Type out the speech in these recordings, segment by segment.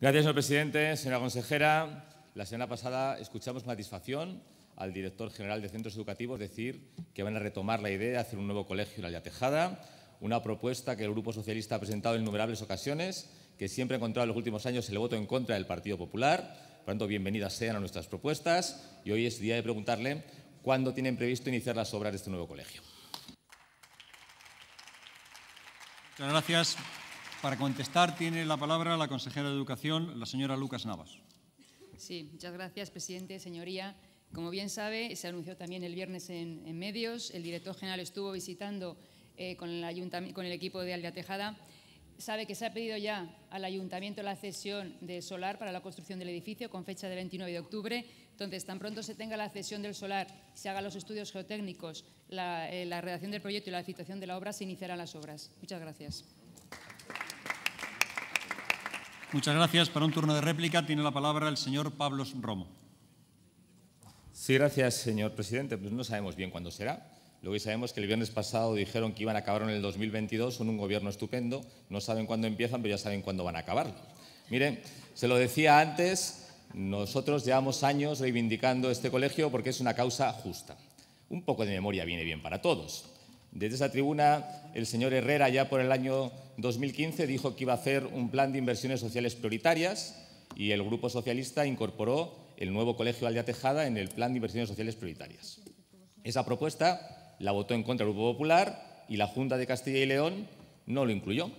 Gracias, señor presidente. Señora consejera, la semana pasada escuchamos con satisfacción al director general de centros educativos decir que van a retomar la idea de hacer un nuevo colegio en la Tejada, una propuesta que el Grupo Socialista ha presentado en innumerables ocasiones, que siempre ha encontrado en los últimos años el voto en contra del Partido Popular. Por tanto, bienvenidas sean a nuestras propuestas y hoy es día de preguntarle cuándo tienen previsto iniciar las obras de este nuevo colegio. Muchas gracias. Para contestar tiene la palabra la consejera de Educación, la señora Lucas Navas. Sí, muchas gracias, presidente, señoría. Como bien sabe, se anunció también el viernes en, medios, el director general estuvo visitando eh, con, el con el equipo de Aldea Tejada. Sabe que se ha pedido ya al ayuntamiento la cesión de solar para la construcción del edificio con fecha de 29 de octubre. Entonces, tan pronto se tenga la cesión del solar, se hagan los estudios geotécnicos, la, eh, la redacción del proyecto y la licitación de la obra, se iniciarán las obras. Muchas gracias. Muchas gracias. Para un turno de réplica tiene la palabra el señor Pablo Romo. Sí, gracias, señor presidente. Pues no sabemos bien cuándo será. Lo que sabemos es que el viernes pasado dijeron que iban a acabar en el 2022 Son un gobierno estupendo. No saben cuándo empiezan, pero ya saben cuándo van a acabar. Miren, se lo decía antes, nosotros llevamos años reivindicando este colegio porque es una causa justa. Un poco de memoria viene bien para todos. Desde esa tribuna, el señor Herrera ya por el año 2015 dijo que iba a hacer un plan de inversiones sociales prioritarias y el Grupo Socialista incorporó el nuevo Colegio Aldea Tejada en el plan de inversiones sociales prioritarias. Esa propuesta la votó en contra el Grupo Popular y la Junta de Castilla y León no lo incluyó.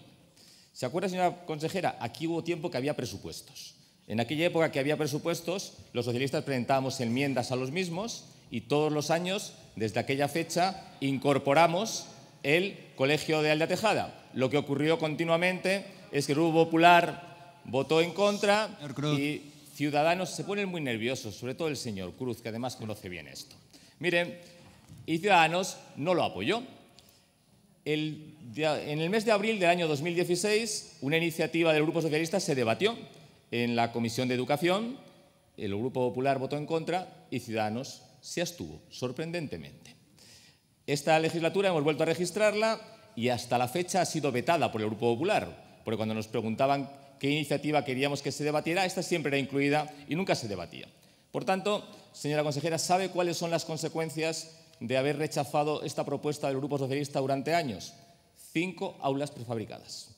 ¿Se acuerda, señora consejera? Aquí hubo tiempo que había presupuestos. En aquella época que había presupuestos, los socialistas presentábamos enmiendas a los mismos y todos los años desde aquella fecha incorporamos el Colegio de Aldea Tejada. Lo que ocurrió continuamente es que el Grupo Popular votó en contra y Ciudadanos se ponen muy nerviosos, sobre todo el señor Cruz, que además conoce bien esto. Miren, y Ciudadanos no lo apoyó. en el mes de abril del año 2016, una iniciativa del Grupo Socialista se debatió en la Comisión de Educación, el Grupo Popular votó en contra y Ciudadanos se estuvo sorprendentemente. Esta legislatura hemos vuelto a registrarla y hasta la fecha ha sido vetada por el Grupo Popular, porque cuando nos preguntaban qué iniciativa queríamos que se debatiera, esta siempre era incluida y nunca se debatía. Por tanto, señora consejera, ¿sabe cuáles son las consecuencias de haber rechazado esta propuesta del Grupo Socialista durante años? Cinco aulas prefabricadas.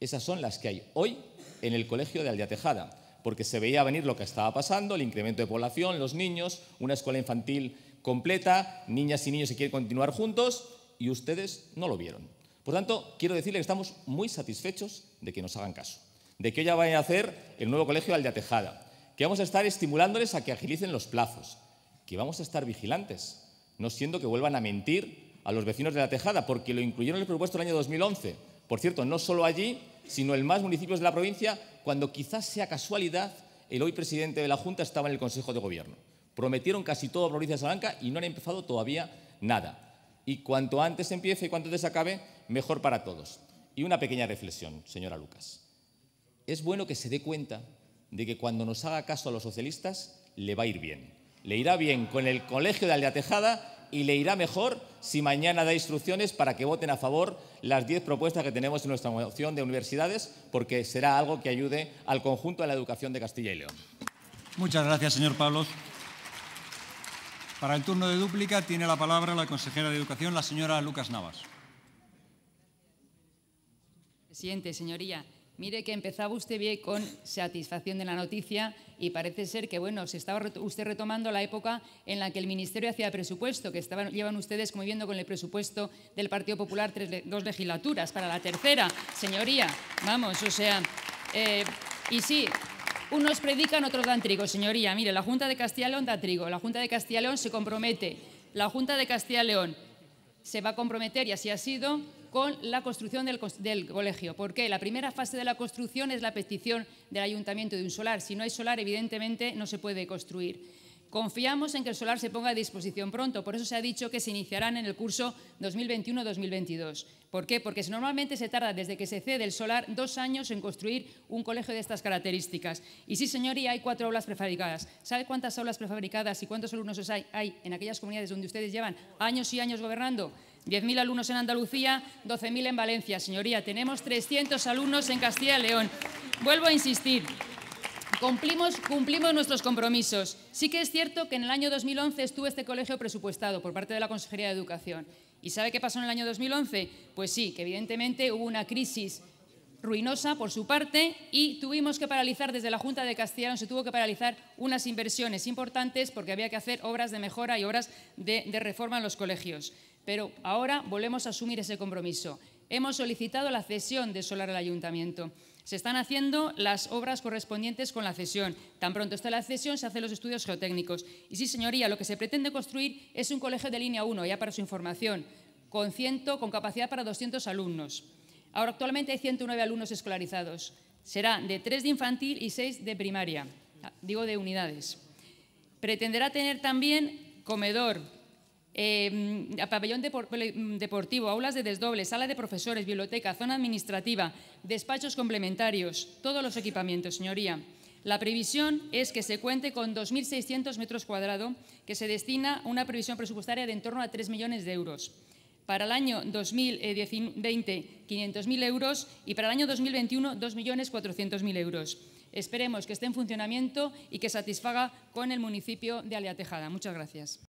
Esas son las que hay hoy en el Colegio de Tejada porque se veía venir lo que estaba pasando, el incremento de población, los niños, una escuela infantil completa, niñas y niños que quieren continuar juntos, y ustedes no lo vieron. Por tanto, quiero decirle que estamos muy satisfechos de que nos hagan caso, de que ya vayan a hacer el nuevo colegio de Tejada, que vamos a estar estimulándoles a que agilicen los plazos, que vamos a estar vigilantes, no siendo que vuelvan a mentir a los vecinos de la Tejada, porque lo incluyeron en el presupuesto del año 2011. Por cierto, no solo allí, sino en más municipios de la provincia, cuando quizás sea casualidad, el hoy presidente de la Junta estaba en el Consejo de Gobierno. Prometieron casi todo a provincia de Salamanca y no han empezado todavía nada. Y cuanto antes empiece y cuanto antes acabe, mejor para todos. Y una pequeña reflexión, señora Lucas. Es bueno que se dé cuenta de que cuando nos haga caso a los socialistas, le va a ir bien. Le irá bien con el Colegio de Aldea Tejada y le irá mejor si mañana da instrucciones para que voten a favor las diez propuestas que tenemos en nuestra moción de universidades, porque será algo que ayude al conjunto de la educación de Castilla y León. Muchas gracias, señor Pablos. Para el turno de dúplica tiene la palabra la consejera de Educación, la señora Lucas Navas. Presidente, señoría. Mire que empezaba usted bien con satisfacción de la noticia y parece ser que, bueno, se estaba usted retomando la época en la que el Ministerio hacía presupuesto, que estaban, llevan ustedes viendo con el presupuesto del Partido Popular dos legislaturas, para la tercera, señoría. Vamos, o sea... Eh, y sí, unos predican, otros dan trigo, señoría. Mire, la Junta de Castilla y León da trigo, la Junta de Castilla y León se compromete, la Junta de Castilla y León se va a comprometer, y así ha sido, con la construcción del, colegio. ¿Por qué? La primera fase de la construcción es la petición del ayuntamiento de un solar. Si no hay solar, evidentemente no se puede construir. Confiamos en que el solar se ponga a disposición pronto, por eso se ha dicho que se iniciarán en el curso 2021-2022. ¿Por qué? Porque normalmente se tarda desde que se cede el solar dos años en construir un colegio de estas características. Y sí, señoría, hay cuatro aulas prefabricadas. ¿Sabe cuántas aulas prefabricadas y cuántos alumnos hay en aquellas comunidades donde ustedes llevan años y años gobernando? 10.000 alumnos en Andalucía, 12.000 en Valencia. Señoría, tenemos 300 alumnos en Castilla y León. Vuelvo a insistir, Cumplimos, cumplimos, nuestros compromisos. Sí que es cierto que en el año 2011 estuvo este colegio presupuestado por parte de la Consejería de Educación. ¿Y sabe qué pasó en el año 2011? Pues sí, que evidentemente hubo una crisis ruinosa por su parte y tuvimos que paralizar, desde la Junta de no se tuvo que paralizar unas inversiones importantes porque había que hacer obras de mejora y obras de reforma en los colegios pero ahora volvemos a asumir ese compromiso. Hemos solicitado la cesión de solar al ayuntamiento. Se están haciendo las obras correspondientes con la cesión. Tan pronto está la cesión, se hacen los estudios geotécnicos. Y sí, señoría, lo que se pretende construir es un colegio de línea 1, ya para su información, con, 100, con capacidad para 200 alumnos. Ahora actualmente hay 109 alumnos escolarizados. Será de 3 de infantil y 6 de primaria, digo de unidades. Pretenderá tener también comedor, Em, pabellón deportivo, aulas de desdoble, sala de profesores, biblioteca, zona administrativa, despachos complementarios, todos los equipamientos, señoría. La previsión es que se cuente con 2.600 metros cuadrados, que se destina a una previsión presupuestaria de en torno a 3 millones de euros. Para el año 2020, 500.000 euros y para el año 2021, 2.400.000 euros. Esperemos que esté en funcionamiento y que satisfaga con el municipio de Aliatejada. Muchas gracias.